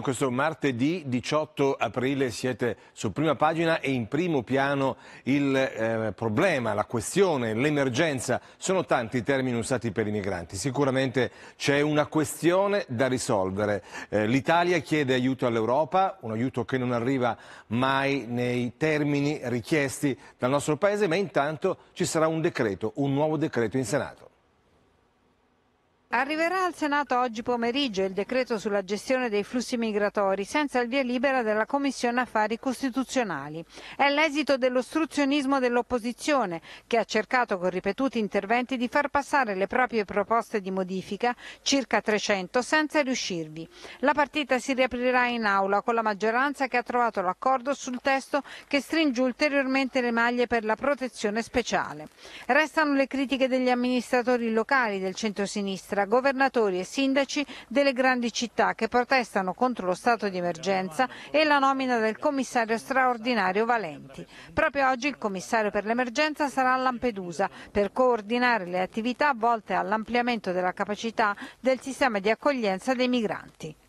Questo martedì 18 aprile siete su prima pagina e in primo piano il eh, problema, la questione, l'emergenza. Sono tanti i termini usati per i migranti. Sicuramente c'è una questione da risolvere. Eh, L'Italia chiede aiuto all'Europa, un aiuto che non arriva mai nei termini richiesti dal nostro Paese, ma intanto ci sarà un decreto, un nuovo decreto in Senato. Arriverà al Senato oggi pomeriggio il decreto sulla gestione dei flussi migratori senza il via libera della Commissione Affari Costituzionali. È l'esito dell'ostruzionismo dell'opposizione che ha cercato con ripetuti interventi di far passare le proprie proposte di modifica, circa 300, senza riuscirvi. La partita si riaprirà in aula con la maggioranza che ha trovato l'accordo sul testo che stringe ulteriormente le maglie per la protezione speciale. Restano le critiche degli amministratori locali del centro-sinistra libera governatori e sindaci delle grandi città che protestano contro lo stato di emergenza e la nomina del commissario straordinario Valenti. Proprio oggi il commissario per l'emergenza sarà a Lampedusa per coordinare le attività volte all'ampliamento della capacità del sistema di accoglienza dei migranti.